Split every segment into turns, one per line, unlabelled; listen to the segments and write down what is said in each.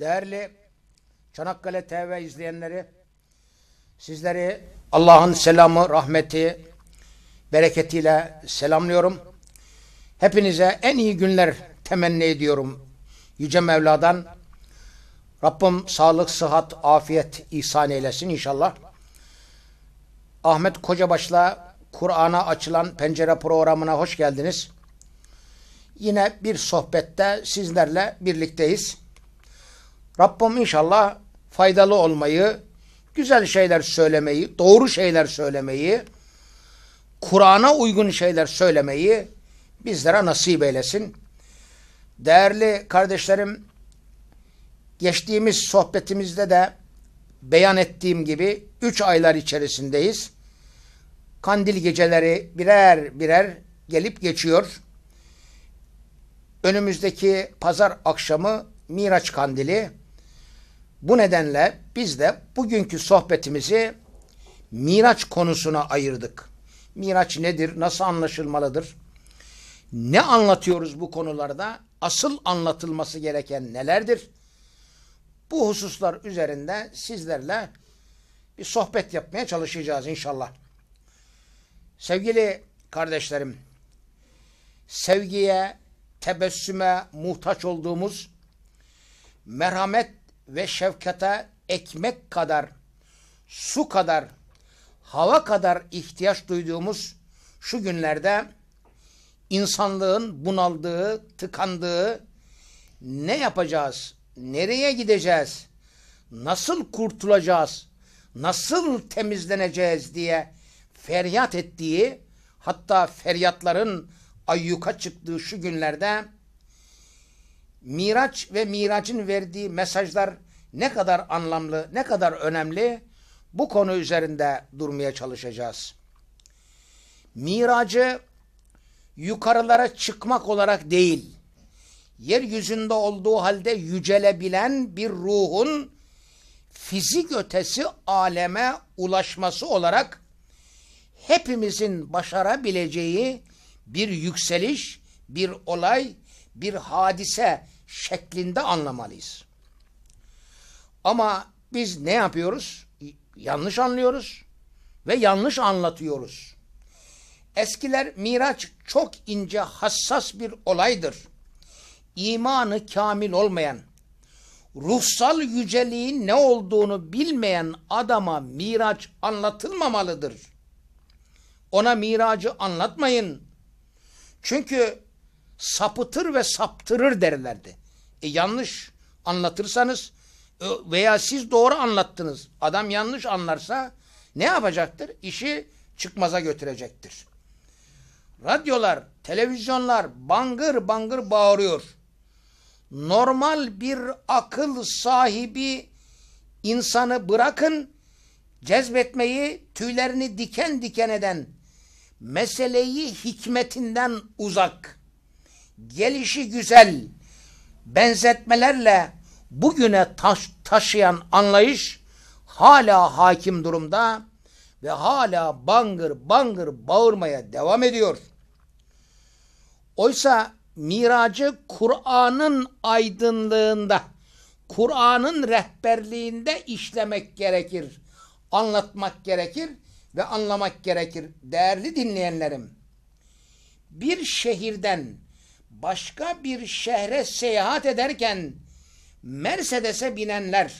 Değerli Çanakkale TV izleyenleri, sizleri Allah'ın selamı, rahmeti, bereketiyle selamlıyorum. Hepinize en iyi günler temenni ediyorum Yüce Mevla'dan. Rabbim sağlık, sıhhat, afiyet ihsan eylesin inşallah. Ahmet Kocabaş'la Kur'an'a açılan pencere programına hoş geldiniz. Yine bir sohbette sizlerle birlikteyiz. Rabbim inşallah faydalı olmayı, güzel şeyler söylemeyi, doğru şeyler söylemeyi, Kur'an'a uygun şeyler söylemeyi bizlere nasip eylesin. Değerli kardeşlerim, geçtiğimiz sohbetimizde de beyan ettiğim gibi 3 aylar içerisindeyiz. Kandil geceleri birer birer gelip geçiyor. Önümüzdeki pazar akşamı Miraç Kandili bu nedenle biz de bugünkü sohbetimizi Miraç konusuna ayırdık. Miraç nedir? Nasıl anlaşılmalıdır? Ne anlatıyoruz bu konularda? Asıl anlatılması gereken nelerdir? Bu hususlar üzerinde sizlerle bir sohbet yapmaya çalışacağız inşallah. Sevgili kardeşlerim, sevgiye, tebessüme muhtaç olduğumuz, merhamet ve şefkata ekmek kadar, su kadar, hava kadar ihtiyaç duyduğumuz şu günlerde insanlığın bunaldığı, tıkandığı ne yapacağız, nereye gideceğiz, nasıl kurtulacağız, nasıl temizleneceğiz diye feryat ettiği hatta feryatların ayyuka çıktığı şu günlerde Miraç ve Miraç'ın verdiği mesajlar ne kadar anlamlı, ne kadar önemli bu konu üzerinde durmaya çalışacağız. Miracı yukarılara çıkmak olarak değil, yeryüzünde olduğu halde yücelebilen bir ruhun fizik ötesi aleme ulaşması olarak hepimizin başarabileceği bir yükseliş, bir olay, bir hadise şeklinde anlamalıyız. Ama biz ne yapıyoruz? Yanlış anlıyoruz ve yanlış anlatıyoruz. Eskiler miraç çok ince hassas bir olaydır. İmanı kamil olmayan, ruhsal yüceliğin ne olduğunu bilmeyen adama miraç anlatılmamalıdır. Ona miracı anlatmayın. Çünkü sapıtır ve saptırır derlerdi. E yanlış anlatırsanız e, veya siz doğru anlattınız. Adam yanlış anlarsa ne yapacaktır? İşi çıkmaza götürecektir. Radyolar, televizyonlar bangır bangır bağırıyor. Normal bir akıl sahibi insanı bırakın cezbetmeyi tüylerini diken diken eden meseleyi hikmetinden uzak gelişi güzel benzetmelerle bugüne taş, taşıyan anlayış hala hakim durumda ve hala bangır bangır bağırmaya devam ediyor. Oysa miracı Kur'an'ın aydınlığında, Kur'an'ın rehberliğinde işlemek gerekir, anlatmak gerekir ve anlamak gerekir değerli dinleyenlerim. Bir şehirden başka bir şehre seyahat ederken Mercedes'e binenler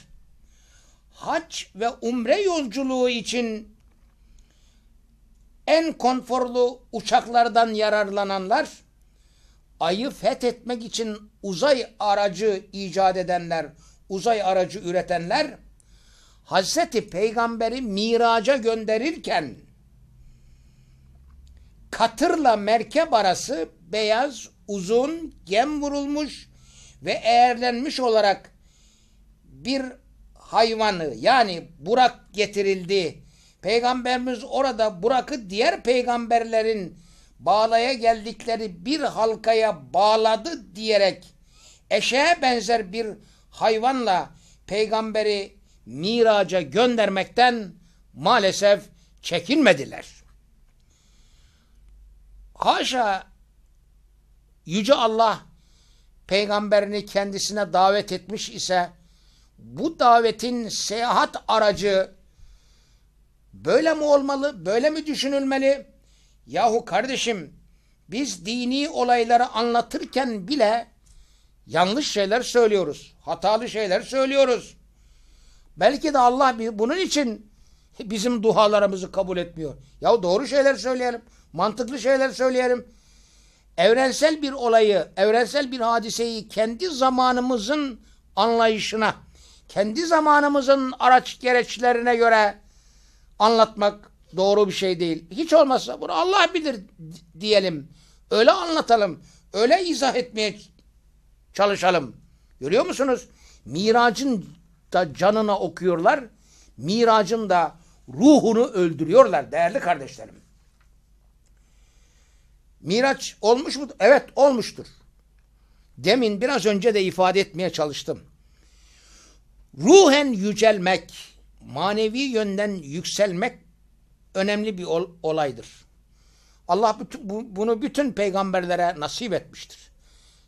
hac ve umre yolculuğu için en konforlu uçaklardan yararlananlar ayı fethetmek için uzay aracı icat edenler, uzay aracı üretenler Hazreti Peygamberi miraca gönderirken katırla merkep arası beyaz uzun, gem vurulmuş ve eğerlenmiş olarak bir hayvanı yani Burak getirildi. Peygamberimiz orada Burak'ı diğer peygamberlerin bağlaya geldikleri bir halkaya bağladı diyerek eşeğe benzer bir hayvanla peygamberi miraca göndermekten maalesef çekinmediler. Haşa Yüce Allah peygamberini kendisine davet etmiş ise bu davetin seyahat aracı böyle mi olmalı, böyle mi düşünülmeli? Yahu kardeşim biz dini olayları anlatırken bile yanlış şeyler söylüyoruz, hatalı şeyler söylüyoruz. Belki de Allah bunun için bizim dualarımızı kabul etmiyor. Ya doğru şeyler söyleyelim, mantıklı şeyler söyleyelim evrensel bir olayı, evrensel bir hadiseyi kendi zamanımızın anlayışına, kendi zamanımızın araç gereçlerine göre anlatmak doğru bir şey değil. Hiç olmazsa bunu Allah bilir diyelim. Öyle anlatalım. Öyle izah etmeye çalışalım. Görüyor musunuz? Miracın da canına okuyorlar. Miracın da ruhunu öldürüyorlar değerli kardeşlerim. Miraç olmuş mu? Evet olmuştur. Demin biraz önce de ifade etmeye çalıştım. Ruhen yücelmek, manevi yönden yükselmek önemli bir ol olaydır. Allah bütün, bu, bunu bütün peygamberlere nasip etmiştir.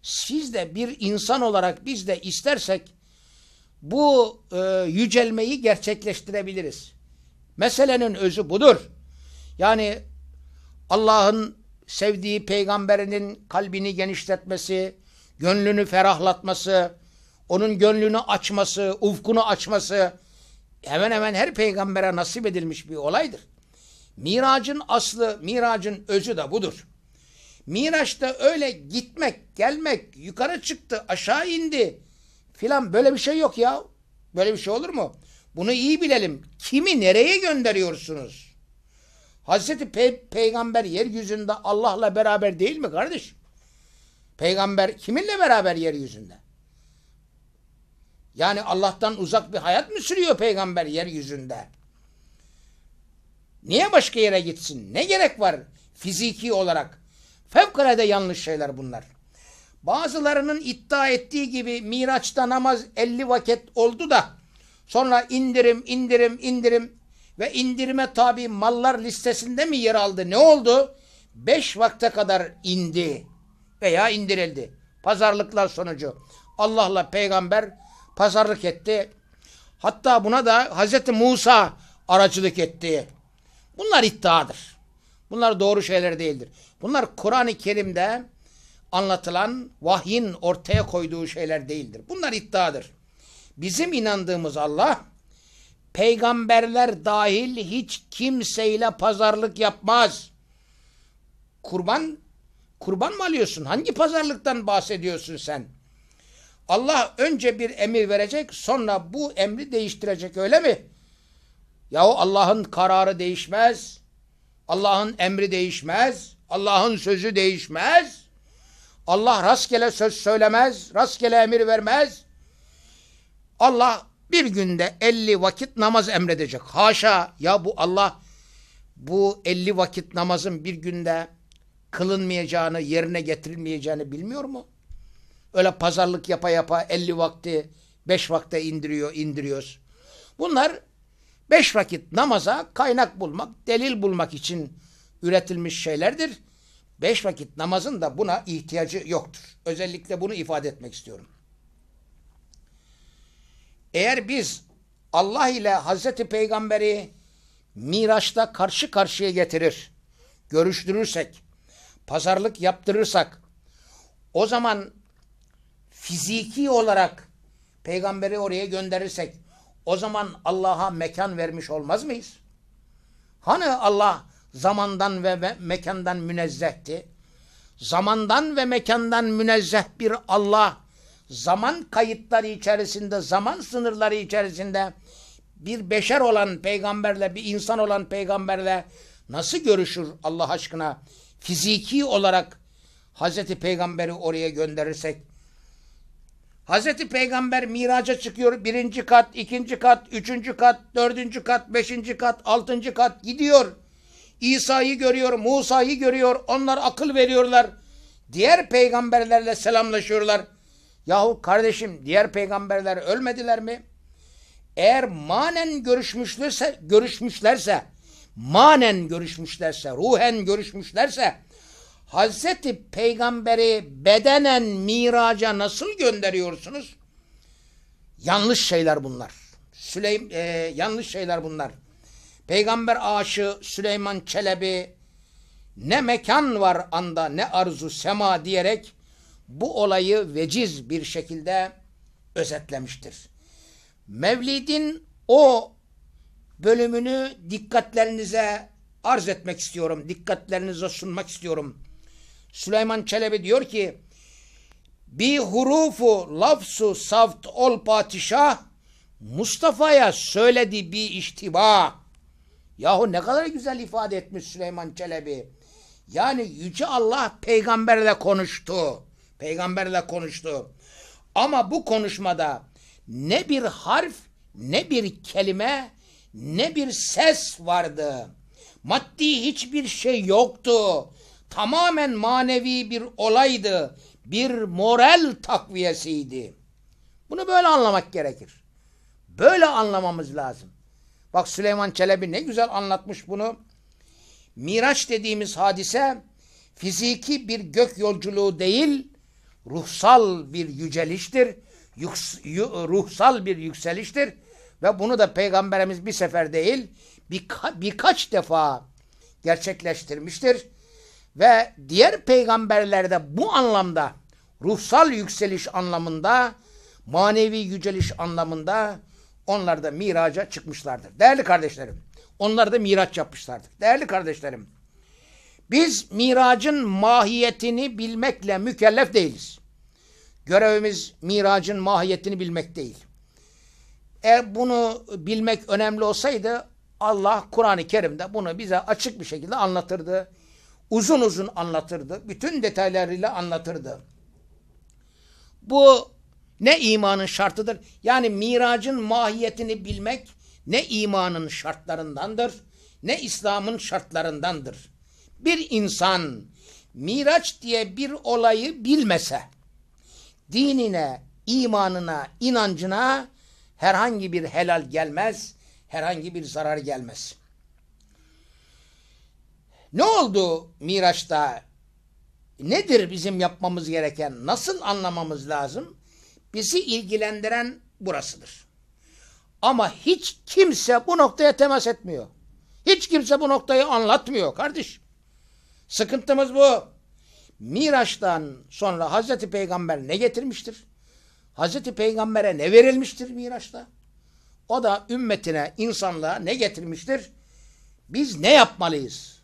Siz de bir insan olarak biz de istersek bu e, yücelmeyi gerçekleştirebiliriz. Meselenin özü budur. Yani Allah'ın sevdiği peygamberinin kalbini genişletmesi, gönlünü ferahlatması, onun gönlünü açması, ufkunu açması hemen hemen her peygambere nasip edilmiş bir olaydır. Miracın aslı, miracın özü de budur. Miraç'ta öyle gitmek, gelmek, yukarı çıktı, aşağı indi filan böyle bir şey yok ya. Böyle bir şey olur mu? Bunu iyi bilelim. Kimi nereye gönderiyorsunuz? Hazreti Pe Peygamber yeryüzünde Allah'la beraber değil mi kardeş? Peygamber kiminle beraber yeryüzünde? Yani Allah'tan uzak bir hayat mı sürüyor peygamber yeryüzünde? Niye başka yere gitsin? Ne gerek var fiziki olarak? Fevkalade yanlış şeyler bunlar. Bazılarının iddia ettiği gibi Miraç'ta namaz 50 vakit oldu da sonra indirim indirim indirim ve indirime tabi mallar listesinde mi yer aldı? Ne oldu? Beş vakte kadar indi veya indirildi. Pazarlıklar sonucu. Allah'la peygamber pazarlık etti. Hatta buna da Hazreti Musa aracılık etti. Bunlar iddiadır. Bunlar doğru şeyler değildir. Bunlar Kur'an-ı Kerim'de anlatılan vahyin ortaya koyduğu şeyler değildir. Bunlar iddiadır. Bizim inandığımız Allah peygamberler dahil hiç kimseyle pazarlık yapmaz. Kurban, kurban mı alıyorsun? Hangi pazarlıktan bahsediyorsun sen? Allah önce bir emir verecek sonra bu emri değiştirecek öyle mi? Yahu Allah'ın kararı değişmez. Allah'ın emri değişmez. Allah'ın sözü değişmez. Allah rastgele söz söylemez. Rastgele emir vermez. Allah bir günde 50 vakit namaz emredecek. Haşa ya bu Allah bu 50 vakit namazın bir günde kılınmayacağını, yerine getirilmeyeceğini bilmiyor mu? Öyle pazarlık yapa yapa 50 vakti 5 vakte indiriyor, indiriyoruz. Bunlar 5 vakit namaza kaynak bulmak, delil bulmak için üretilmiş şeylerdir. 5 vakit namazın da buna ihtiyacı yoktur. Özellikle bunu ifade etmek istiyorum. Eğer biz Allah ile Hazreti Peygamber'i Miraç'ta karşı karşıya getirir, görüştürürsek, pazarlık yaptırırsak, o zaman fiziki olarak peygamberi oraya gönderirsek, o zaman Allah'a mekan vermiş olmaz mıyız? Hani Allah zamandan ve me mekandan münezzehti? Zamandan ve mekandan münezzeh bir Allah zaman kayıtları içerisinde, zaman sınırları içerisinde bir beşer olan peygamberle, bir insan olan peygamberle nasıl görüşür Allah aşkına? Fiziki olarak Hazreti Peygamber'i oraya gönderirsek. Hazreti Peygamber miraca çıkıyor. Birinci kat, ikinci kat, üçüncü kat, dördüncü kat, beşinci kat, altıncı kat gidiyor. İsa'yı görüyor, Musa'yı görüyor. Onlar akıl veriyorlar. Diğer peygamberlerle selamlaşıyorlar. Yahu kardeşim diğer peygamberler ölmediler mi? Eğer manen görüşmüşlerse, görüşmüşlerse, manen görüşmüşlerse, ruhen görüşmüşlerse Hazreti Peygamberi bedenen miraca nasıl gönderiyorsunuz? Yanlış şeyler bunlar. Süleym e, yanlış şeyler bunlar. Peygamber aşığı Süleyman Çelebi ne mekan var anda ne arzu sema diyerek bu olayı veciz bir şekilde özetlemiştir. Mevlid'in o bölümünü dikkatlerinize arz etmek istiyorum. Dikkatlerinize sunmak istiyorum. Süleyman Çelebi diyor ki Bi hurufu lafsu saft ol patişah Mustafa'ya söyledi bir iştiba. Yahu ne kadar güzel ifade etmiş Süleyman Çelebi. Yani Yüce Allah peygamberle konuştu. Peygamberle konuştu. Ama bu konuşmada ne bir harf, ne bir kelime, ne bir ses vardı. Maddi hiçbir şey yoktu. Tamamen manevi bir olaydı. Bir moral takviyesiydi. Bunu böyle anlamak gerekir. Böyle anlamamız lazım. Bak Süleyman Çelebi ne güzel anlatmış bunu. Miraç dediğimiz hadise fiziki bir gök yolculuğu değil, ruhsal bir yüceliştir. Yüks, ruhsal bir yükseliştir. Ve bunu da Peygamberimiz bir sefer değil birka, birkaç defa gerçekleştirmiştir. Ve diğer peygamberlerde bu anlamda ruhsal yükseliş anlamında manevi yüceliş anlamında onlar da miraca çıkmışlardır. Değerli kardeşlerim onlar da miraç yapmışlardır. Değerli kardeşlerim biz miracın mahiyetini bilmekle mükellef değiliz. Görevimiz miracın mahiyetini bilmek değil. Eğer bunu bilmek önemli olsaydı Allah Kur'an-ı Kerim'de bunu bize açık bir şekilde anlatırdı. Uzun uzun anlatırdı. Bütün detaylarıyla anlatırdı. Bu ne imanın şartıdır? Yani miracın mahiyetini bilmek ne imanın şartlarındandır ne İslam'ın şartlarındandır bir insan Miraç diye bir olayı bilmese dinine, imanına, inancına herhangi bir helal gelmez, herhangi bir zarar gelmez. Ne oldu Miraç'ta? Nedir bizim yapmamız gereken? Nasıl anlamamız lazım? Bizi ilgilendiren burasıdır. Ama hiç kimse bu noktaya temas etmiyor. Hiç kimse bu noktayı anlatmıyor kardeş. Sıkıntımız bu. Miraç'tan sonra Hazreti Peygamber ne getirmiştir? Hazreti Peygamber'e ne verilmiştir Miraç'ta? O da ümmetine, insanlığa ne getirmiştir? Biz ne yapmalıyız?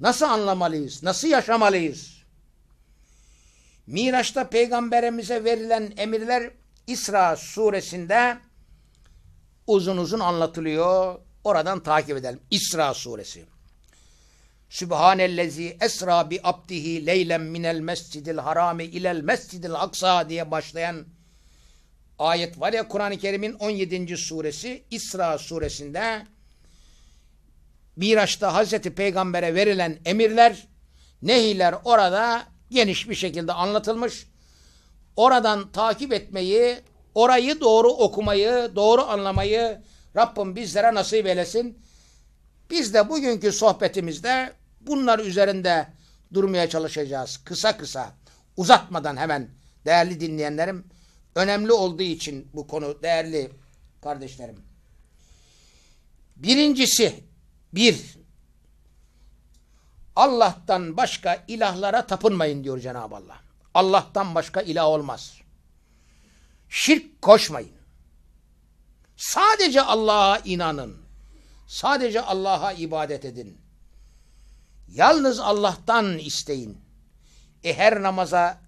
Nasıl anlamalıyız? Nasıl yaşamalıyız? Miraç'ta peygamberimize verilen emirler İsra suresinde uzun uzun anlatılıyor. Oradan takip edelim. İsra suresi. Sübhanellezi esra bi abdihi leylen minel mescidil harami ilel mescidil aksa diye başlayan ayet var ya Kur'an-ı Kerim'in 17. suresi İsra suresinde Miraç'ta Hazreti Peygamber'e verilen emirler, nehiler orada geniş bir şekilde anlatılmış. Oradan takip etmeyi, orayı doğru okumayı, doğru anlamayı Rabbim bizlere nasip eylesin. Biz de bugünkü sohbetimizde Bunlar üzerinde durmaya çalışacağız. Kısa kısa uzatmadan hemen değerli dinleyenlerim önemli olduğu için bu konu değerli kardeşlerim. Birincisi bir Allah'tan başka ilahlara tapınmayın diyor Cenab-ı Allah. Allah'tan başka ilah olmaz. Şirk koşmayın. Sadece Allah'a inanın. Sadece Allah'a ibadet edin. Yalnız Allah'tan isteyin. E her namaza,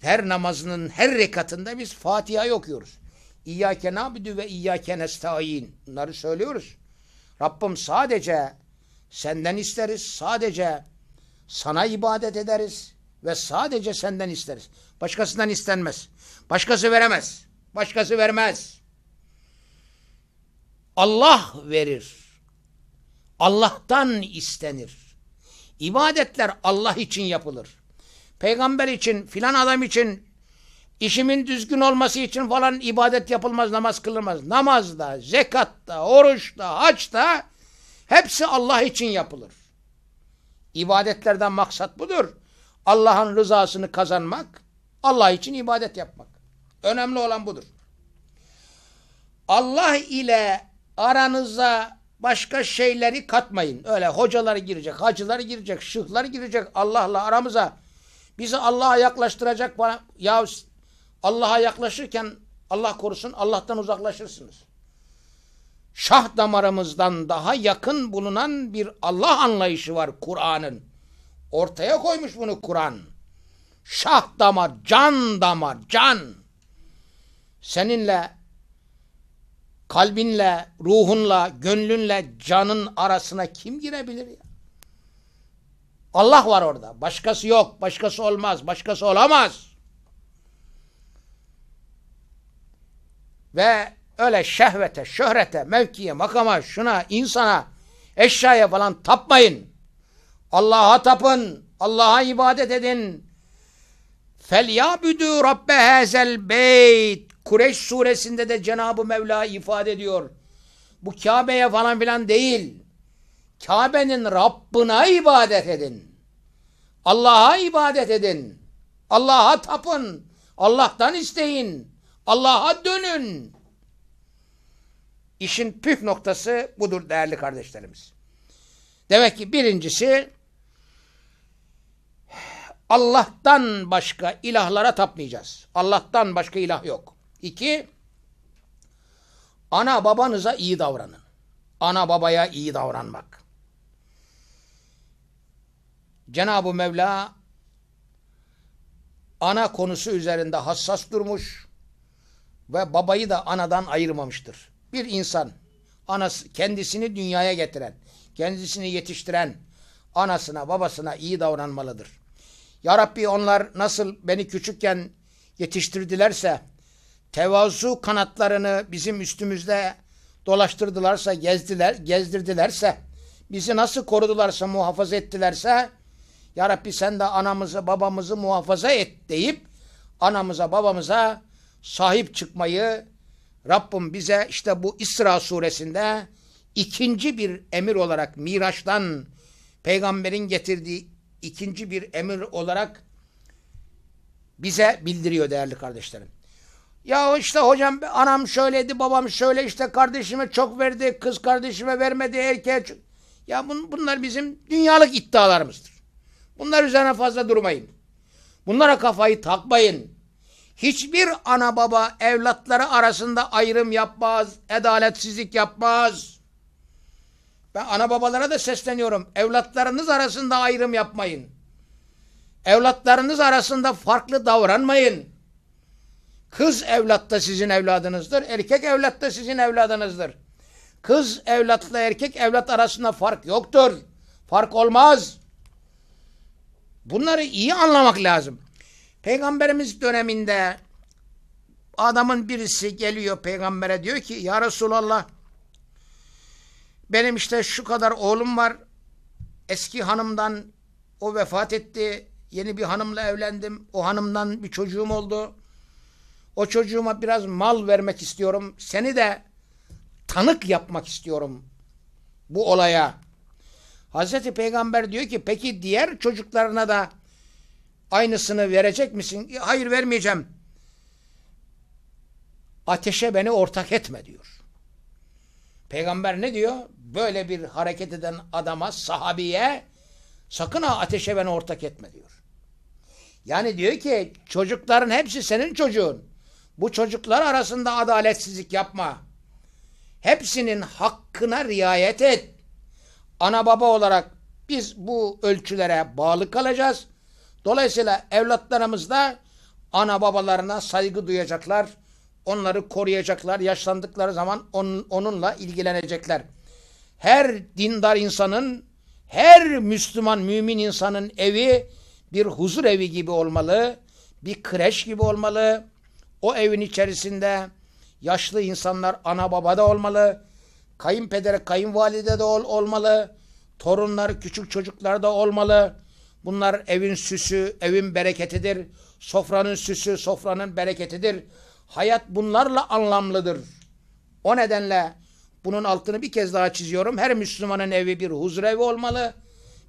her namazının her rekatında biz Fatiha okuyoruz. İyyâke nâbidü ve iyyâke nestaîn. Bunları söylüyoruz. Rabbim sadece senden isteriz, sadece sana ibadet ederiz ve sadece senden isteriz. Başkasından istenmez. Başkası veremez. Başkası vermez. Allah verir. Allah'tan istenir. İbadetler Allah için yapılır. Peygamber için, filan adam için, işimin düzgün olması için falan ibadet yapılmaz, namaz kılınmaz. Namazda, zekatta, oruçta, haçta hepsi Allah için yapılır. İbadetlerden maksat budur. Allah'ın rızasını kazanmak, Allah için ibadet yapmak. Önemli olan budur. Allah ile aranıza başka şeyleri katmayın. Öyle hocalar girecek, hacılar girecek, şıhlar girecek Allah'la aramıza. Bizi Allah'a yaklaştıracak bana ya Allah'a yaklaşırken Allah korusun Allah'tan uzaklaşırsınız. Şah damarımızdan daha yakın bulunan bir Allah anlayışı var Kur'an'ın. Ortaya koymuş bunu Kur'an. Şah damar, can damar, can. Seninle kalbinle, ruhunla, gönlünle canın arasına kim girebilir ya? Allah var orada. Başkası yok, başkası olmaz, başkası olamaz. Ve öyle şehvete, şöhrete, mevkiye, makama, şuna, insana, eşyaya falan tapmayın. Allah'a tapın, Allah'a ibadet edin. Felyabüdü rabbe hazel beyt Kureyş suresinde de Cenab-ı Mevla ifade ediyor. Bu Kabe'ye falan filan değil. Kabe'nin Rabbına ibadet edin. Allah'a ibadet edin. Allah'a tapın. Allah'tan isteyin. Allah'a dönün. İşin püf noktası budur değerli kardeşlerimiz. Demek ki birincisi Allah'tan başka ilahlara tapmayacağız. Allah'tan başka ilah yok. İki, ana babanıza iyi davranın. Ana babaya iyi davranmak. Cenab-ı Mevla ana konusu üzerinde hassas durmuş ve babayı da anadan ayırmamıştır. Bir insan anası kendisini dünyaya getiren, kendisini yetiştiren anasına, babasına iyi davranmalıdır. Ya Rabbi onlar nasıl beni küçükken yetiştirdilerse tevazu kanatlarını bizim üstümüzde dolaştırdılarsa, gezdiler, gezdirdilerse, bizi nasıl korudularsa, muhafaza ettilerse, Ya Rabbi sen de anamızı, babamızı muhafaza et deyip, anamıza, babamıza sahip çıkmayı Rabbim bize işte bu İsra suresinde ikinci bir emir olarak Miraç'tan peygamberin getirdiği ikinci bir emir olarak bize bildiriyor değerli kardeşlerim. Ya işte hocam anam şöyleydi babam şöyle işte kardeşime çok verdi kız kardeşime vermedi erkeğe çok... Ya bun, bunlar bizim dünyalık iddialarımızdır. Bunlar üzerine fazla durmayın. Bunlara kafayı takmayın. Hiçbir ana baba evlatları arasında ayrım yapmaz, adaletsizlik yapmaz. Ben ana babalara da sesleniyorum. Evlatlarınız arasında ayrım yapmayın. Evlatlarınız arasında farklı davranmayın. Kız evlat da sizin evladınızdır. Erkek evlat da sizin evladınızdır. Kız evlatla erkek evlat arasında fark yoktur. Fark olmaz. Bunları iyi anlamak lazım. Peygamberimiz döneminde adamın birisi geliyor peygambere diyor ki ya Resulallah benim işte şu kadar oğlum var. Eski hanımdan o vefat etti. Yeni bir hanımla evlendim. O hanımdan bir çocuğum oldu. O çocuğuma biraz mal vermek istiyorum. Seni de tanık yapmak istiyorum bu olaya. Hazreti Peygamber diyor ki peki diğer çocuklarına da aynısını verecek misin? E, hayır vermeyeceğim. Ateşe beni ortak etme diyor. Peygamber ne diyor? Böyle bir hareket eden adama, sahabiye sakın ha ateşe beni ortak etme diyor. Yani diyor ki çocukların hepsi senin çocuğun. Bu çocuklar arasında adaletsizlik yapma. Hepsinin hakkına riayet et. Ana baba olarak biz bu ölçülere bağlı kalacağız. Dolayısıyla evlatlarımız da ana babalarına saygı duyacaklar. Onları koruyacaklar. Yaşlandıkları zaman onun, onunla ilgilenecekler. Her dindar insanın, her Müslüman mümin insanın evi bir huzur evi gibi olmalı. Bir kreş gibi olmalı o evin içerisinde yaşlı insanlar ana baba da olmalı. Kayınpedere kayınvalide de ol, olmalı. Torunlar küçük çocuklar da olmalı. Bunlar evin süsü, evin bereketidir. Sofranın süsü, sofranın bereketidir. Hayat bunlarla anlamlıdır. O nedenle bunun altını bir kez daha çiziyorum. Her Müslümanın evi bir huzur evi olmalı,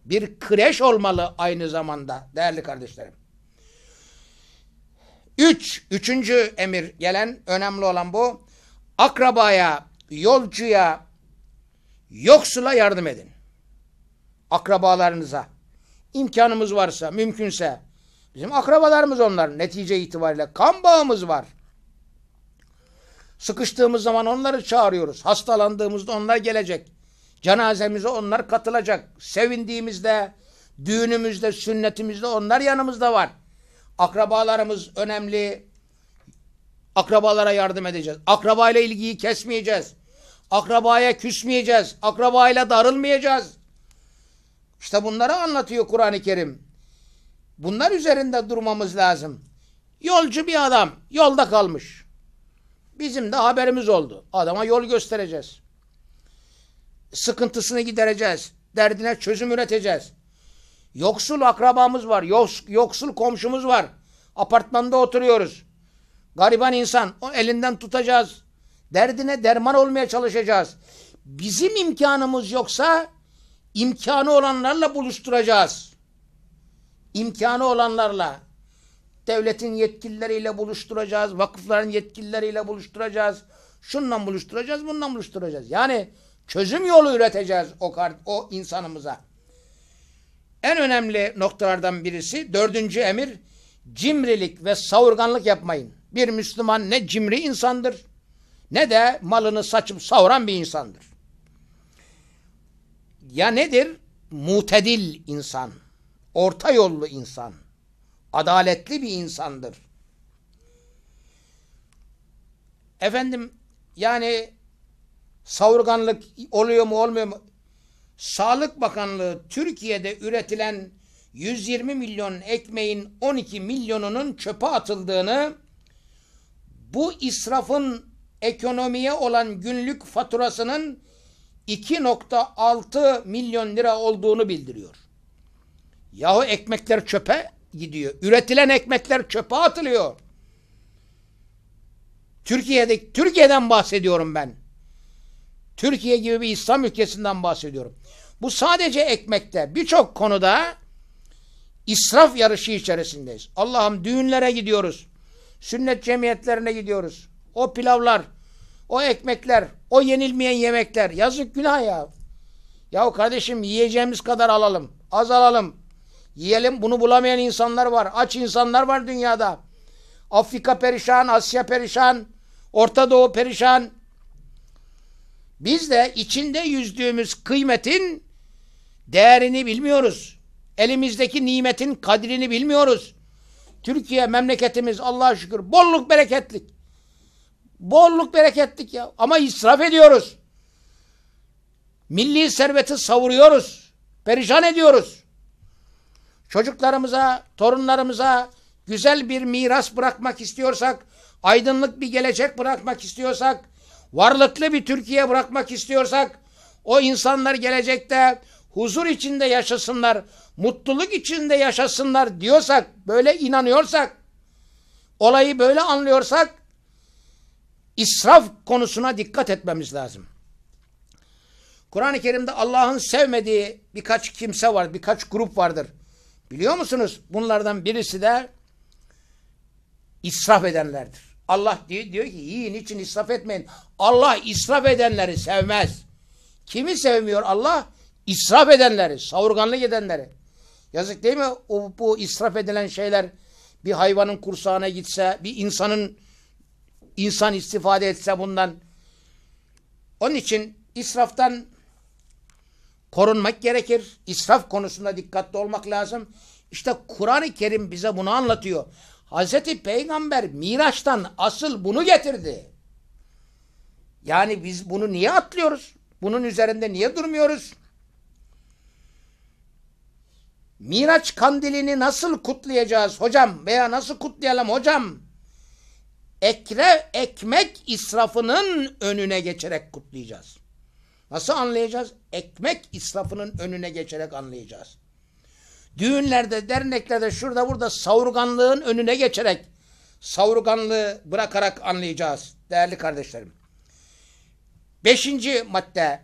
bir kreş olmalı aynı zamanda değerli kardeşlerim. Üç, üçüncü emir gelen önemli olan bu. Akrabaya, yolcuya, yoksula yardım edin. Akrabalarınıza. imkanımız varsa, mümkünse. Bizim akrabalarımız onlar. Netice itibariyle kan bağımız var. Sıkıştığımız zaman onları çağırıyoruz. Hastalandığımızda onlar gelecek. Cenazemize onlar katılacak. Sevindiğimizde, düğünümüzde, sünnetimizde onlar yanımızda var. Akrabalarımız önemli. Akrabalara yardım edeceğiz. Akrabayla ilgiyi kesmeyeceğiz. Akrabaya küsmeyeceğiz. Akrabayla darılmayacağız. İşte bunları anlatıyor Kur'an-ı Kerim. Bunlar üzerinde durmamız lazım. Yolcu bir adam yolda kalmış. Bizim de haberimiz oldu. Adama yol göstereceğiz. Sıkıntısını gidereceğiz. Derdine çözüm üreteceğiz. Yoksul akrabamız var. Yoksul komşumuz var. Apartmanda oturuyoruz. Gariban insan. O elinden tutacağız. Derdine derman olmaya çalışacağız. Bizim imkanımız yoksa imkanı olanlarla buluşturacağız. İmkanı olanlarla. Devletin yetkilileriyle buluşturacağız. Vakıfların yetkilileriyle buluşturacağız. Şundan buluşturacağız, bundan buluşturacağız. Yani çözüm yolu üreteceğiz o, o insanımıza. En önemli noktalardan birisi dördüncü emir cimrilik ve savurganlık yapmayın. Bir Müslüman ne cimri insandır ne de malını saçıp savuran bir insandır. Ya nedir? Mutedil insan, orta yollu insan, adaletli bir insandır. Efendim yani savurganlık oluyor mu olmuyor mu? Sağlık Bakanlığı Türkiye'de üretilen 120 milyon ekmeğin 12 milyonunun çöpe atıldığını, bu israfın ekonomiye olan günlük faturasının 2.6 milyon lira olduğunu bildiriyor. Yahu ekmekler çöpe gidiyor. Üretilen ekmekler çöpe atılıyor. Türkiye'de Türkiye'den bahsediyorum ben. Türkiye gibi bir İslam ülkesinden bahsediyorum. Bu sadece ekmekte birçok konuda israf yarışı içerisindeyiz. Allah'ım düğünlere gidiyoruz. Sünnet cemiyetlerine gidiyoruz. O pilavlar, o ekmekler, o yenilmeyen yemekler. Yazık günah ya. Yahu kardeşim yiyeceğimiz kadar alalım. Az alalım. Yiyelim bunu bulamayan insanlar var. Aç insanlar var dünyada. Afrika perişan, Asya perişan, Orta Doğu perişan. Biz de içinde yüzdüğümüz kıymetin değerini bilmiyoruz. Elimizdeki nimetin kadrini bilmiyoruz. Türkiye memleketimiz Allah'a şükür bolluk bereketlik. Bolluk bereketlik ya ama israf ediyoruz. Milli serveti savuruyoruz. Perişan ediyoruz. Çocuklarımıza, torunlarımıza güzel bir miras bırakmak istiyorsak, aydınlık bir gelecek bırakmak istiyorsak varlıklı bir Türkiye bırakmak istiyorsak o insanlar gelecekte huzur içinde yaşasınlar, mutluluk içinde yaşasınlar diyorsak, böyle inanıyorsak, olayı böyle anlıyorsak israf konusuna dikkat etmemiz lazım. Kur'an-ı Kerim'de Allah'ın sevmediği birkaç kimse var, birkaç grup vardır. Biliyor musunuz? Bunlardan birisi de israf edenlerdir. Allah diyor, diyor ki yiyin için israf etmeyin. Allah israf edenleri sevmez. Kimi sevmiyor Allah? İsraf edenleri, savurganlık edenleri. Yazık değil mi? O, bu israf edilen şeyler bir hayvanın kursağına gitse, bir insanın insan istifade etse bundan. Onun için israftan korunmak gerekir. İsraf konusunda dikkatli olmak lazım. İşte Kur'an-ı Kerim bize bunu anlatıyor. Hazreti Peygamber Miraç'tan asıl bunu getirdi. Yani biz bunu niye atlıyoruz? Bunun üzerinde niye durmuyoruz? Miraç kandilini nasıl kutlayacağız hocam veya nasıl kutlayalım hocam? Ekre, ekmek israfının önüne geçerek kutlayacağız. Nasıl anlayacağız? Ekmek israfının önüne geçerek anlayacağız. Düğünlerde, derneklerde, şurada burada savurganlığın önüne geçerek, savurganlığı bırakarak anlayacağız değerli kardeşlerim. Beşinci madde,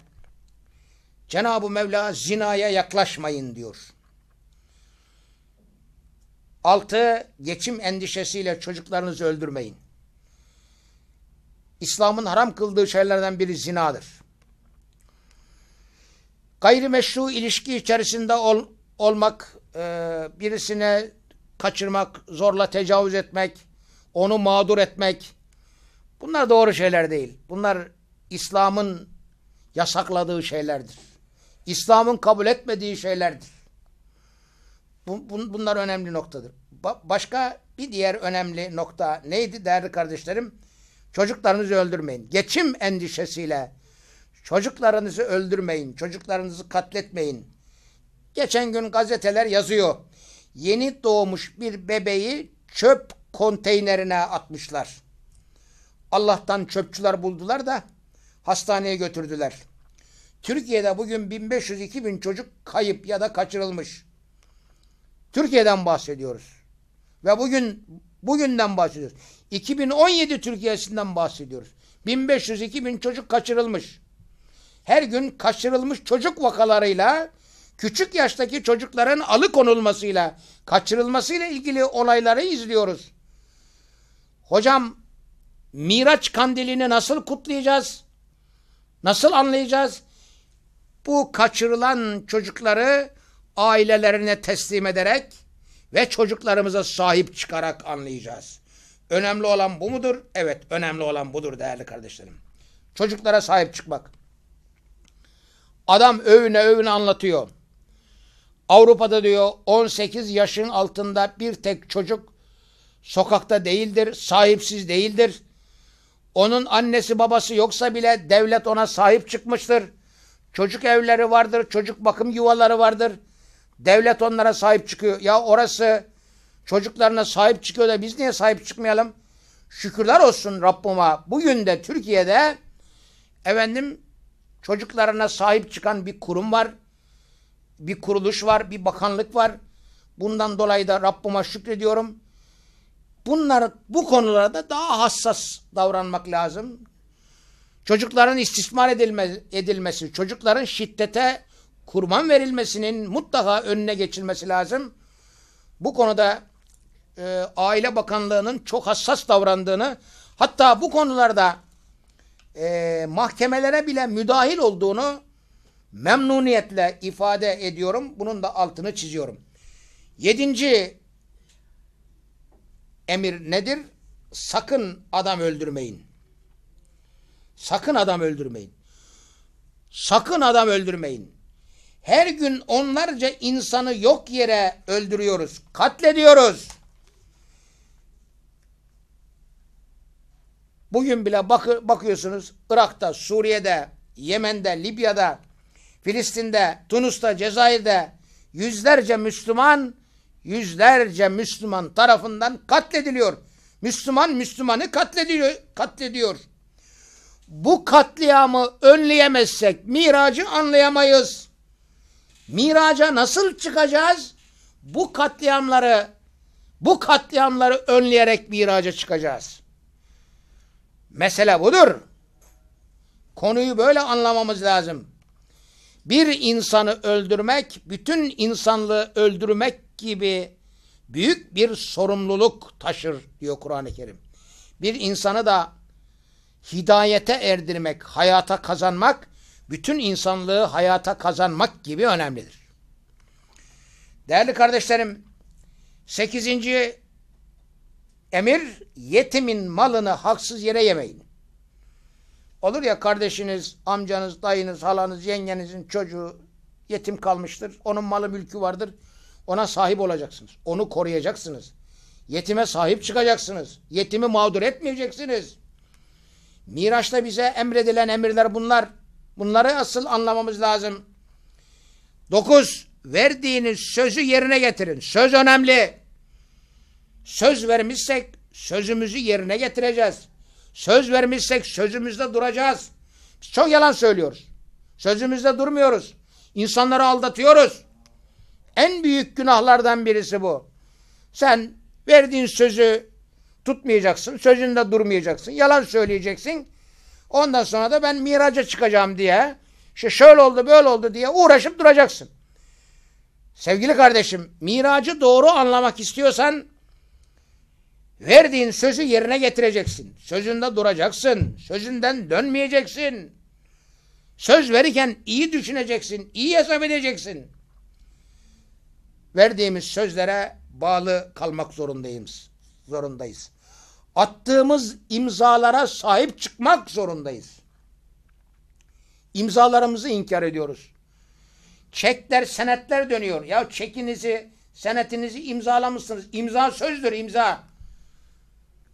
Cenab-ı Mevla zinaya yaklaşmayın diyor. Altı, geçim endişesiyle çocuklarınızı öldürmeyin. İslam'ın haram kıldığı şeylerden biri zinadır. Gayrimeşru ilişki içerisinde ol, olmak, e, birisine kaçırmak, zorla tecavüz etmek, onu mağdur etmek bunlar doğru şeyler değil. Bunlar İslam'ın yasakladığı şeylerdir. İslam'ın kabul etmediği şeylerdir. Bu, bunlar önemli noktadır. başka bir diğer önemli nokta neydi değerli kardeşlerim? Çocuklarınızı öldürmeyin. Geçim endişesiyle çocuklarınızı öldürmeyin, çocuklarınızı katletmeyin. Geçen gün gazeteler yazıyor. Yeni doğmuş bir bebeği çöp konteynerine atmışlar. Allah'tan çöpçüler buldular da hastaneye götürdüler. Türkiye'de bugün 1500-2000 çocuk kayıp ya da kaçırılmış. Türkiye'den bahsediyoruz. Ve bugün bugünden bahsediyoruz. 2017 Türkiye'sinden bahsediyoruz. 1500-2000 çocuk kaçırılmış. Her gün kaçırılmış çocuk vakalarıyla küçük yaştaki çocukların alıkonulmasıyla, kaçırılmasıyla ilgili olayları izliyoruz. Hocam, Miraç kandilini nasıl kutlayacağız? Nasıl anlayacağız? Bu kaçırılan çocukları ailelerine teslim ederek ve çocuklarımıza sahip çıkarak anlayacağız. Önemli olan bu mudur? Evet, önemli olan budur değerli kardeşlerim. Çocuklara sahip çıkmak. Adam övüne övüne anlatıyor. Avrupa'da diyor 18 yaşın altında bir tek çocuk sokakta değildir, sahipsiz değildir. Onun annesi babası yoksa bile devlet ona sahip çıkmıştır. Çocuk evleri vardır, çocuk bakım yuvaları vardır. Devlet onlara sahip çıkıyor. Ya orası çocuklarına sahip çıkıyor da biz niye sahip çıkmayalım? Şükürler olsun Rabbuma. Bugün de Türkiye'de efendim çocuklarına sahip çıkan bir kurum var bir kuruluş var, bir bakanlık var. Bundan dolayı da Rabbime şükrediyorum. Bunlar bu konulara da daha hassas davranmak lazım. Çocukların istismar edilme, edilmesi, çocukların şiddete kurban verilmesinin mutlaka önüne geçilmesi lazım. Bu konuda e, Aile Bakanlığı'nın çok hassas davrandığını hatta bu konularda e, mahkemelere bile müdahil olduğunu memnuniyetle ifade ediyorum. Bunun da altını çiziyorum. Yedinci emir nedir? Sakın adam öldürmeyin. Sakın adam öldürmeyin. Sakın adam öldürmeyin. Her gün onlarca insanı yok yere öldürüyoruz, katlediyoruz. Bugün bile bakıyorsunuz Irak'ta, Suriye'de, Yemen'de, Libya'da Filistin'de, Tunus'ta, Cezayir'de yüzlerce Müslüman, yüzlerce Müslüman tarafından katlediliyor. Müslüman Müslümanı katlediyor, katlediyor. Bu katliamı önleyemezsek miracı anlayamayız. Miraca nasıl çıkacağız? Bu katliamları bu katliamları önleyerek miraca çıkacağız. Mesele budur. Konuyu böyle anlamamız lazım bir insanı öldürmek bütün insanlığı öldürmek gibi büyük bir sorumluluk taşır diyor Kur'an-ı Kerim. Bir insanı da hidayete erdirmek, hayata kazanmak, bütün insanlığı hayata kazanmak gibi önemlidir. Değerli kardeşlerim, 8. emir yetimin malını haksız yere yemeyin. Olur ya kardeşiniz, amcanız, dayınız, halanız, yengenizin çocuğu yetim kalmıştır. Onun malı mülkü vardır. Ona sahip olacaksınız. Onu koruyacaksınız. Yetime sahip çıkacaksınız. Yetimi mağdur etmeyeceksiniz. Miraçta bize emredilen emirler bunlar. Bunları asıl anlamamız lazım. Dokuz, verdiğiniz sözü yerine getirin. Söz önemli. Söz vermişsek sözümüzü yerine getireceğiz. Söz vermişsek sözümüzde duracağız. Biz çok yalan söylüyoruz. Sözümüzde durmuyoruz. İnsanları aldatıyoruz. En büyük günahlardan birisi bu. Sen verdiğin sözü tutmayacaksın. Sözünde durmayacaksın. Yalan söyleyeceksin. Ondan sonra da ben miraca çıkacağım diye işte şöyle oldu böyle oldu diye uğraşıp duracaksın. Sevgili kardeşim miracı doğru anlamak istiyorsan Verdiğin sözü yerine getireceksin. Sözünde duracaksın. Sözünden dönmeyeceksin. Söz verirken iyi düşüneceksin. iyi hesap edeceksin. Verdiğimiz sözlere bağlı kalmak zorundayız. Zorundayız. Attığımız imzalara sahip çıkmak zorundayız. İmzalarımızı inkar ediyoruz. Çekler, senetler dönüyor. Ya çekinizi, senetinizi imzalamışsınız. İmza sözdür, imza.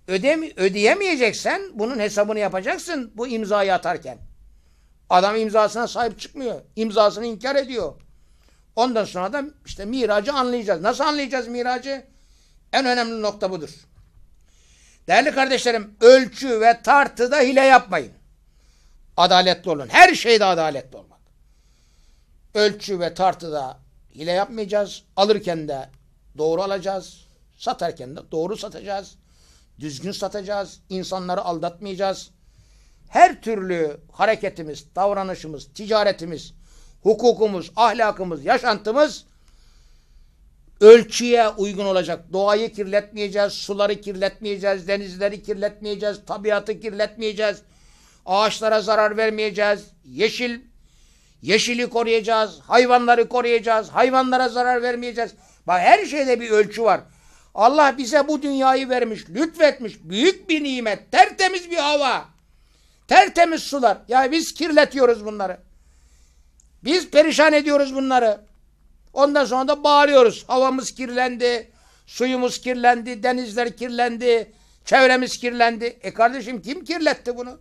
Ödem ödeyemeyeceksen bunun hesabını yapacaksın bu imzayı atarken. Adam imzasına sahip çıkmıyor. İmzasını inkar ediyor. Ondan sonra da işte miracı anlayacağız. Nasıl anlayacağız miracı? En önemli nokta budur. Değerli kardeşlerim ölçü ve tartıda hile yapmayın. Adaletli olun. Her şeyde adaletli olmak. Ölçü ve tartıda hile yapmayacağız. Alırken de doğru alacağız. Satarken de doğru satacağız. Düzgün satacağız. insanları aldatmayacağız. Her türlü hareketimiz, davranışımız, ticaretimiz, hukukumuz, ahlakımız, yaşantımız ölçüye uygun olacak. Doğayı kirletmeyeceğiz, suları kirletmeyeceğiz, denizleri kirletmeyeceğiz, tabiatı kirletmeyeceğiz. Ağaçlara zarar vermeyeceğiz. Yeşil yeşili koruyacağız, hayvanları koruyacağız, hayvanlara zarar vermeyeceğiz. Bak her şeyde bir ölçü var. Allah bize bu dünyayı vermiş, lütfetmiş. Büyük bir nimet, tertemiz bir hava. Tertemiz sular. Ya biz kirletiyoruz bunları. Biz perişan ediyoruz bunları. Ondan sonra da bağırıyoruz. Havamız kirlendi, suyumuz kirlendi, denizler kirlendi, çevremiz kirlendi. E kardeşim kim kirletti bunu?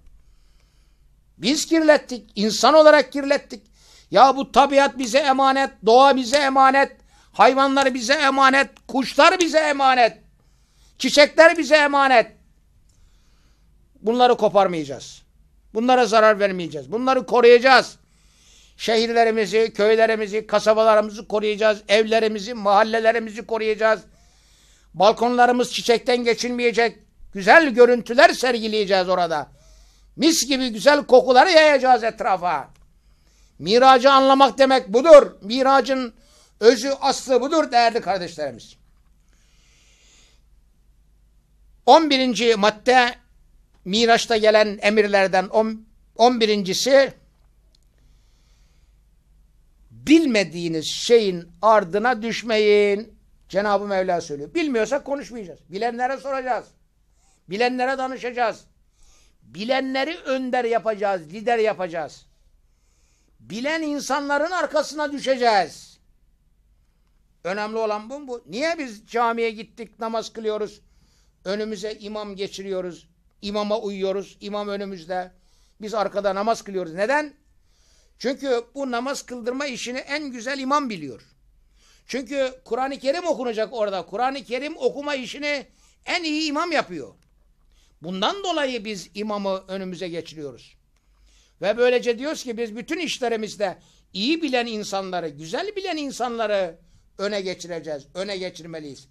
Biz kirlettik. insan olarak kirlettik. Ya bu tabiat bize emanet, doğa bize emanet, Hayvanlar bize emanet, kuşlar bize emanet, çiçekler bize emanet. Bunları koparmayacağız. Bunlara zarar vermeyeceğiz. Bunları koruyacağız. Şehirlerimizi, köylerimizi, kasabalarımızı koruyacağız. Evlerimizi, mahallelerimizi koruyacağız. Balkonlarımız çiçekten geçilmeyecek. Güzel görüntüler sergileyeceğiz orada. Mis gibi güzel kokuları yayacağız etrafa. Miracı anlamak demek budur. Miracın Özü aslı budur değerli kardeşlerimiz. 11. madde Miraç'ta gelen emirlerden 11.si bilmediğiniz şeyin ardına düşmeyin. Cenab-ı Mevla söylüyor. Bilmiyorsak konuşmayacağız. Bilenlere soracağız. Bilenlere danışacağız. Bilenleri önder yapacağız, lider yapacağız. Bilen insanların arkasına düşeceğiz. Önemli olan bu bu. Niye biz camiye gittik, namaz kılıyoruz? Önümüze imam geçiriyoruz. imama uyuyoruz. imam önümüzde. Biz arkada namaz kılıyoruz. Neden? Çünkü bu namaz kıldırma işini en güzel imam biliyor. Çünkü Kur'an-ı Kerim okunacak orada. Kur'an-ı Kerim okuma işini en iyi imam yapıyor. Bundan dolayı biz imamı önümüze geçiriyoruz. Ve böylece diyoruz ki biz bütün işlerimizde iyi bilen insanları, güzel bilen insanları Öne geçireceğiz. Öne geçirmeliyiz.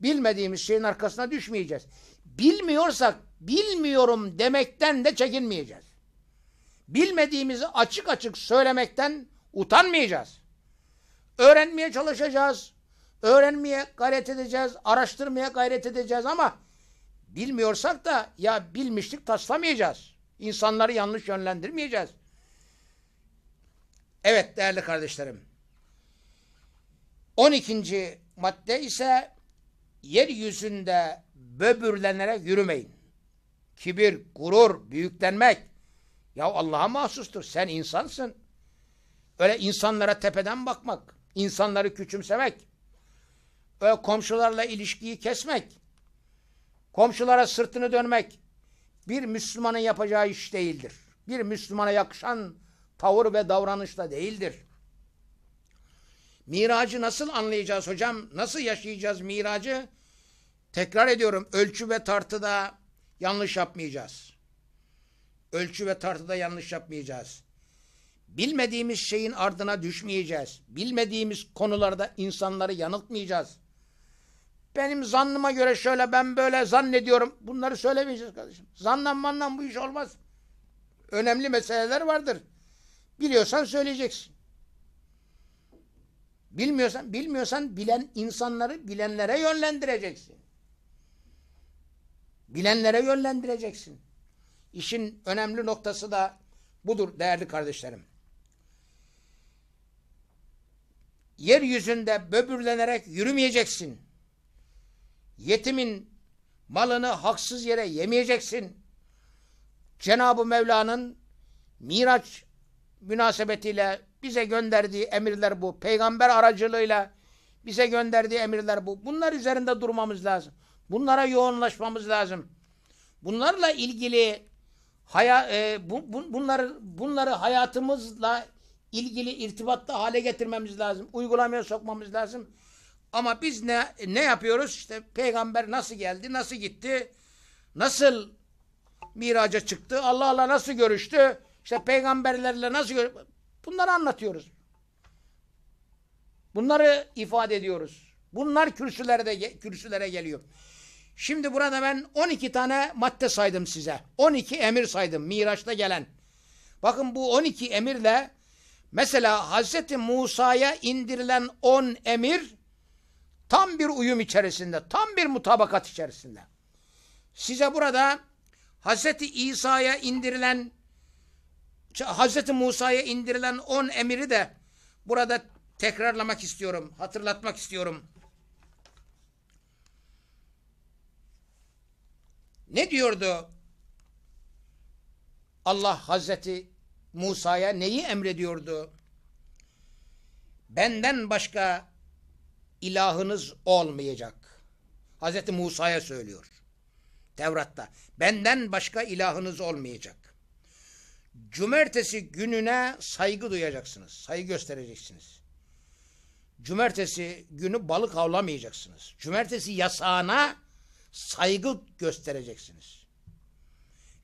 Bilmediğimiz şeyin arkasına düşmeyeceğiz. Bilmiyorsak bilmiyorum demekten de çekinmeyeceğiz. Bilmediğimizi açık açık söylemekten utanmayacağız. Öğrenmeye çalışacağız. Öğrenmeye gayret edeceğiz. Araştırmaya gayret edeceğiz ama bilmiyorsak da ya bilmişlik taslamayacağız. İnsanları yanlış yönlendirmeyeceğiz. Evet değerli kardeşlerim. 12. madde ise yeryüzünde böbürlenerek yürümeyin. Kibir, gurur, büyüklenmek. Ya Allah'a mahsustur. Sen insansın. Öyle insanlara tepeden bakmak, insanları küçümsemek, öyle komşularla ilişkiyi kesmek, komşulara sırtını dönmek bir Müslümanın yapacağı iş değildir. Bir Müslümana yakışan tavır ve davranışla değildir. Miracı nasıl anlayacağız hocam? Nasıl yaşayacağız miracı? Tekrar ediyorum ölçü ve tartıda yanlış yapmayacağız. Ölçü ve tartıda yanlış yapmayacağız. Bilmediğimiz şeyin ardına düşmeyeceğiz. Bilmediğimiz konularda insanları yanıltmayacağız. Benim zannıma göre şöyle ben böyle zannediyorum. Bunları söylemeyeceğiz kardeşim. Zannan bu iş olmaz. Önemli meseleler vardır. Biliyorsan söyleyeceksin. Bilmiyorsan, bilmiyorsan bilen insanları bilenlere yönlendireceksin. Bilenlere yönlendireceksin. İşin önemli noktası da budur değerli kardeşlerim. Yeryüzünde böbürlenerek yürümeyeceksin. Yetimin malını haksız yere yemeyeceksin. Cenab-ı Mevla'nın Miraç münasebetiyle bize gönderdiği emirler bu. Peygamber aracılığıyla bize gönderdiği emirler bu. Bunlar üzerinde durmamız lazım. Bunlara yoğunlaşmamız lazım. Bunlarla ilgili haya, e, bu, bu, bunları, bunları hayatımızla ilgili irtibatta hale getirmemiz lazım. Uygulamaya sokmamız lazım. Ama biz ne ne yapıyoruz? İşte peygamber nasıl geldi, nasıl gitti, nasıl miraca çıktı, Allah Allah nasıl görüştü, işte peygamberlerle nasıl görüştü. Bunları anlatıyoruz. Bunları ifade ediyoruz. Bunlar kürsülerde kürsülere geliyor. Şimdi burada ben 12 tane madde saydım size. 12 emir saydım Miraç'ta gelen. Bakın bu 12 emirle mesela Hazreti Musa'ya indirilen 10 emir tam bir uyum içerisinde, tam bir mutabakat içerisinde. Size burada Hazreti İsa'ya indirilen Hz. Musa'ya indirilen on emiri de burada tekrarlamak istiyorum, hatırlatmak istiyorum. Ne diyordu? Allah Hazreti Musa'ya neyi emrediyordu? Benden başka ilahınız olmayacak. Hazreti Musa'ya söylüyor. Tevrat'ta. Benden başka ilahınız olmayacak cumartesi gününe saygı duyacaksınız. Saygı göstereceksiniz. Cumartesi günü balık avlamayacaksınız. Cumartesi yasağına saygı göstereceksiniz.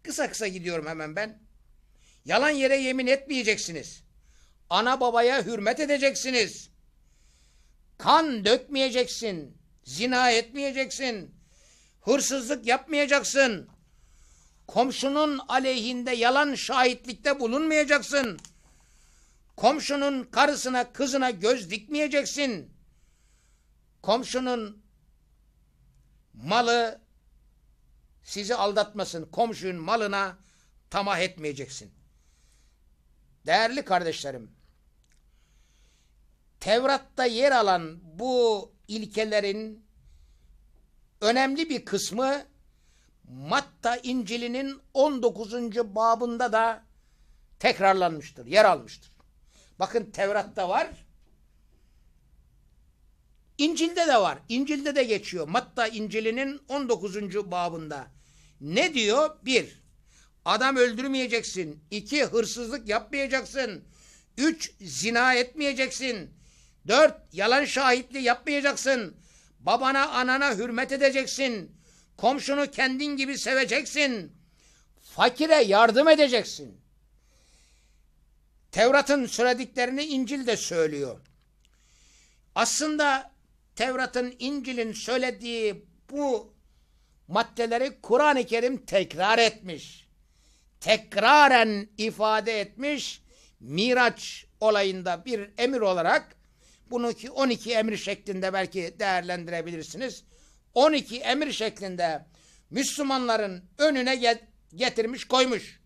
Kısa kısa gidiyorum hemen ben. Yalan yere yemin etmeyeceksiniz. Ana babaya hürmet edeceksiniz. Kan dökmeyeceksin. Zina etmeyeceksin. Hırsızlık yapmayacaksın komşunun aleyhinde yalan şahitlikte bulunmayacaksın. Komşunun karısına kızına göz dikmeyeceksin. Komşunun malı sizi aldatmasın. Komşunun malına tamah etmeyeceksin. Değerli kardeşlerim, Tevrat'ta yer alan bu ilkelerin önemli bir kısmı Matta İncil'inin 19. babında da tekrarlanmıştır, yer almıştır. Bakın Tevrat'ta var, İncil'de de var. İncil'de de geçiyor. Matta İncil'inin 19. babında. Ne diyor? Bir, adam öldürmeyeceksin. İki, hırsızlık yapmayacaksın. Üç, zina etmeyeceksin. Dört, yalan şahitli yapmayacaksın. Babana, anana hürmet edeceksin. Komşunu kendin gibi seveceksin. Fakire yardım edeceksin. Tevrat'ın söylediklerini İncil de söylüyor. Aslında Tevrat'ın, İncil'in söylediği bu maddeleri Kur'an-ı Kerim tekrar etmiş. Tekraren ifade etmiş. Miraç olayında bir emir olarak bunu ki 12 emir şeklinde belki değerlendirebilirsiniz. 12 emir şeklinde Müslümanların önüne getirmiş koymuş.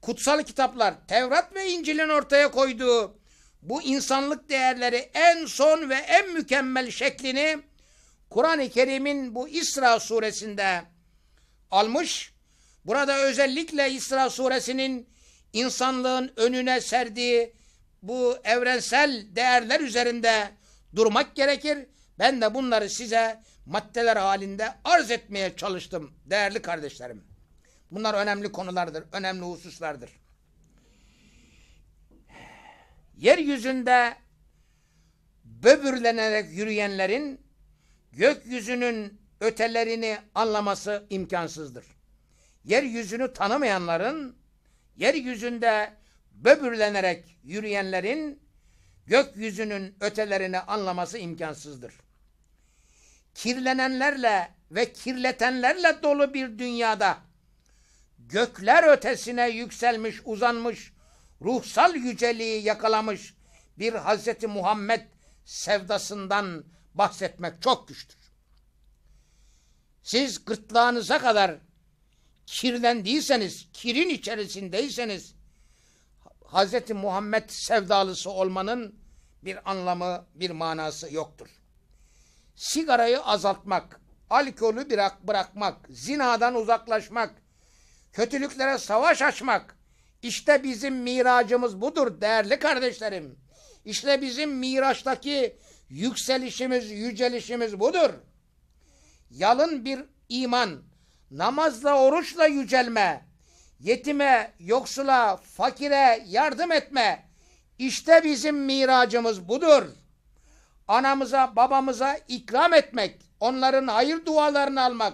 Kutsal kitaplar Tevrat ve İncil'in ortaya koyduğu bu insanlık değerleri en son ve en mükemmel şeklini Kur'an-ı Kerim'in bu İsra suresinde almış. Burada özellikle İsra suresinin insanlığın önüne serdiği bu evrensel değerler üzerinde durmak gerekir. Ben de bunları size maddeler halinde arz etmeye çalıştım değerli kardeşlerim. Bunlar önemli konulardır, önemli hususlardır. Yeryüzünde böbürlenerek yürüyenlerin gökyüzünün ötelerini anlaması imkansızdır. Yeryüzünü tanımayanların, yeryüzünde böbürlenerek yürüyenlerin gökyüzünün ötelerini anlaması imkansızdır kirlenenlerle ve kirletenlerle dolu bir dünyada gökler ötesine yükselmiş, uzanmış, ruhsal yüceliği yakalamış bir Hazreti Muhammed sevdasından bahsetmek çok güçtür. Siz gırtlağınıza kadar kirlendiyseniz, kirin içerisindeyseniz Hazreti Muhammed sevdalısı olmanın bir anlamı, bir manası yoktur sigarayı azaltmak, alkolü bırak bırakmak, zinadan uzaklaşmak, kötülüklere savaş açmak. İşte bizim miracımız budur değerli kardeşlerim. İşte bizim miraçtaki yükselişimiz, yücelişimiz budur. Yalın bir iman, namazla, oruçla yücelme, yetime, yoksula, fakire yardım etme. İşte bizim miracımız budur.'' anamıza, babamıza ikram etmek, onların hayır dualarını almak,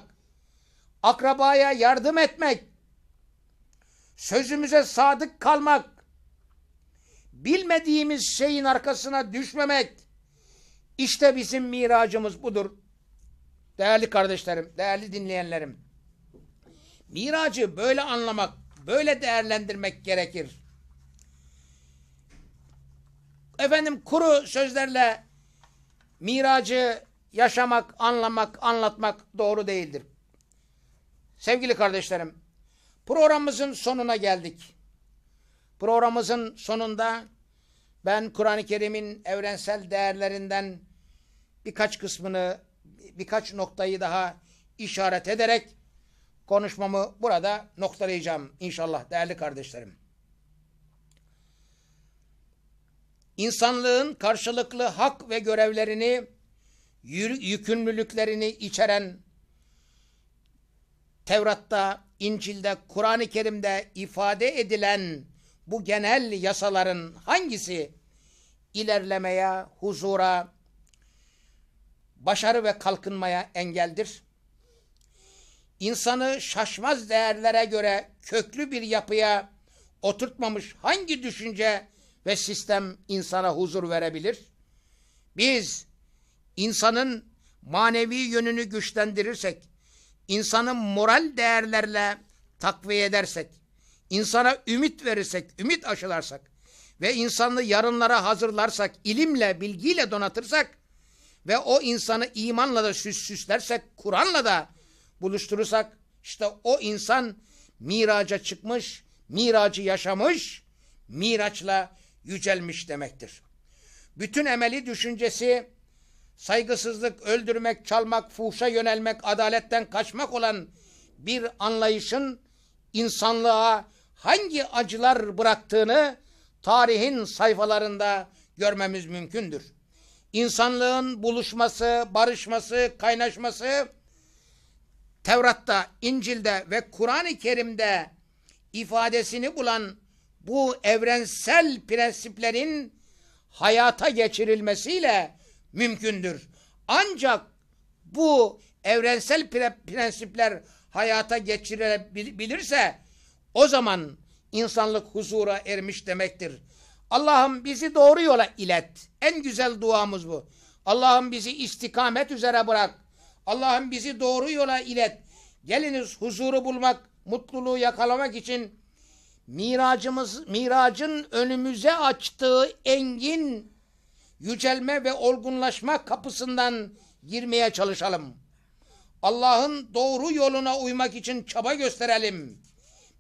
akrabaya yardım etmek, sözümüze sadık kalmak, bilmediğimiz şeyin arkasına düşmemek, işte bizim miracımız budur. Değerli kardeşlerim, değerli dinleyenlerim. Miracı böyle anlamak, böyle değerlendirmek gerekir. Efendim kuru sözlerle miracı yaşamak, anlamak, anlatmak doğru değildir. Sevgili kardeşlerim, programımızın sonuna geldik. Programımızın sonunda ben Kur'an-ı Kerim'in evrensel değerlerinden birkaç kısmını, birkaç noktayı daha işaret ederek konuşmamı burada noktalayacağım inşallah değerli kardeşlerim. insanlığın karşılıklı hak ve görevlerini, yükümlülüklerini içeren Tevrat'ta, İncil'de, Kur'an-ı Kerim'de ifade edilen bu genel yasaların hangisi ilerlemeye, huzura, başarı ve kalkınmaya engeldir? İnsanı şaşmaz değerlere göre köklü bir yapıya oturtmamış hangi düşünce ve sistem insana huzur verebilir. Biz insanın manevi yönünü güçlendirirsek, insanın moral değerlerle takviye edersek, insana ümit verirsek, ümit aşılarsak ve insanı yarınlara hazırlarsak, ilimle, bilgiyle donatırsak ve o insanı imanla da süs süslersek, Kur'an'la da buluşturursak, işte o insan miraca çıkmış, miracı yaşamış, miraçla yücelmiş demektir. Bütün emeli düşüncesi saygısızlık, öldürmek, çalmak, fuhşa yönelmek, adaletten kaçmak olan bir anlayışın insanlığa hangi acılar bıraktığını tarihin sayfalarında görmemiz mümkündür. İnsanlığın buluşması, barışması, kaynaşması Tevrat'ta, İncil'de ve Kur'an-ı Kerim'de ifadesini bulan bu evrensel prensiplerin hayata geçirilmesiyle mümkündür. Ancak bu evrensel pre prensipler hayata geçirilebilirse o zaman insanlık huzura ermiş demektir. Allah'ım bizi doğru yola ilet. En güzel duamız bu. Allah'ım bizi istikamet üzere bırak. Allah'ım bizi doğru yola ilet. Geliniz huzuru bulmak, mutluluğu yakalamak için miracımız, miracın önümüze açtığı engin yücelme ve olgunlaşma kapısından girmeye çalışalım. Allah'ın doğru yoluna uymak için çaba gösterelim.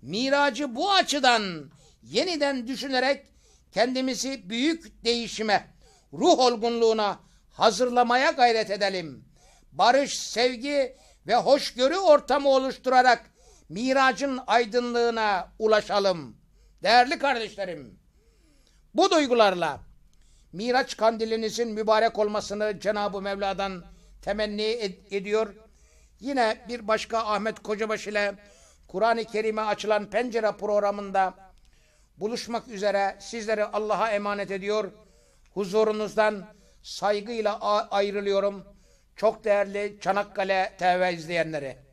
Miracı bu açıdan yeniden düşünerek kendimizi büyük değişime, ruh olgunluğuna hazırlamaya gayret edelim. Barış, sevgi ve hoşgörü ortamı oluşturarak miracın aydınlığına ulaşalım. Değerli kardeşlerim, bu duygularla Miraç kandilinizin mübarek olmasını Cenab-ı Mevla'dan temenni ed ediyor. Yine bir başka Ahmet Kocabaş ile Kur'an-ı Kerim'e açılan Pencere programında buluşmak üzere sizleri Allah'a emanet ediyor. Huzurunuzdan saygıyla ayrılıyorum. Çok değerli Çanakkale TV izleyenleri.